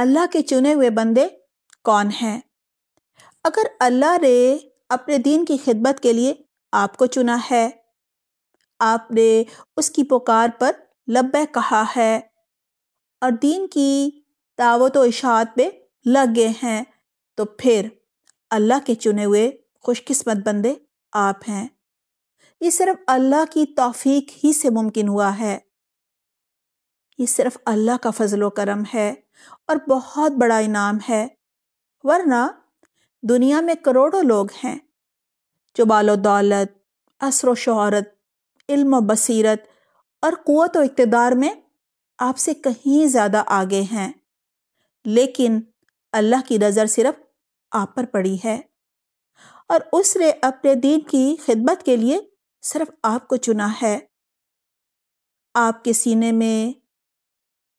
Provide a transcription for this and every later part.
अल्लाह के चुने हुए बंदे कौन हैं अगर अल्लाह ने अपने दीन की खिदमत के लिए आपको चुना है आपने उसकी पुकार पर लब कहा है और दीन की दावत वशात इशात में लग गए हैं तो फिर अल्लाह के चुने हुए खुशकस्मत बंदे आप हैं ये सिर्फ अल्लाह की तौफीक ही से मुमकिन हुआ है ये सिर्फ अल्लाह का फजलो करम है और बहुत बड़ा इनाम है वरना दुनिया में करोड़ों लोग हैं जो बालो दौलत असर शहरत इल्म बसीरत और क़वत व इकतदार में आपसे कहीं ज़्यादा आगे हैं लेकिन अल्लाह की नज़र सिर्फ आप पर पड़ी है और उसने अपने दीन की खिदमत के लिए सिर्फ आपको चुना है आपके सीने में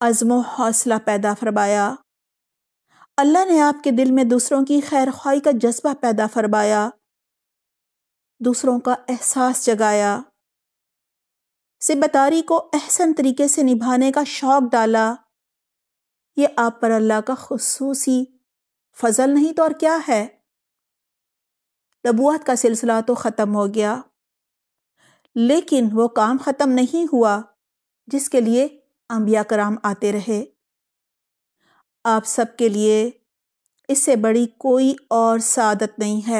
अज़म हौसला पैदा फरमाया अल्लाह ने आपके दिल में दूसरों की खैर ख्वाही का जज्बा पैदा फरमाया दूसरों का एहसास जगाया सिबतारी को अहसन तरीके से निभाने का शौक़ डाला ये आप पर अल्लाह का खसूसी फजल नहीं तो और क्या है नबूत का सिलसिला तो ख़त्म हो गया लेकिन वो काम ख़त्म नहीं हुआ जिसके लिए अम्बिया कराम आते रहे आप सब के लिए इससे बड़ी कोई और सादत नहीं है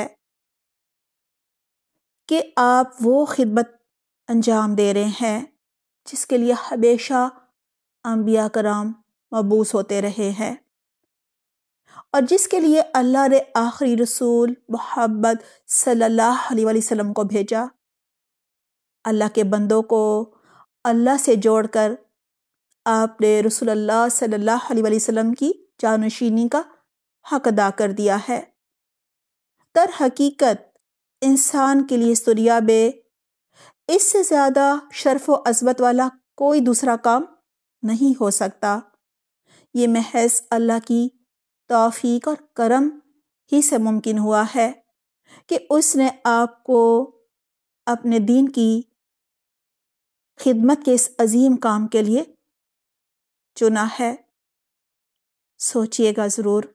कि आप वो खिदमत अंजाम दे रहे हैं जिसके लिए हमेशा अम्बिया कराम मबूस होते रहे हैं और जिसके लिए अल्लाह ने आखिरी रसूल मोहब्बत सल्ला वसम को भेजा अल्लाह के बंदों को अल्लाह से जोड़कर आपने रसोल्ला सल्लाम वसम की जानशीनी का हक अदा कर दिया है दर हकीकत इंसान के लिए इस दुनिया इससे ज़्यादा शर्फ व अजमत वाला कोई दूसरा काम नहीं हो सकता ये महज अल्लाह की तोफ़ीक और करम ही से मुमकिन हुआ है कि उसने आपको अपने दीन की खिदमत के इस अजीम काम के लिए चुना है सोचिएगा ज़रूर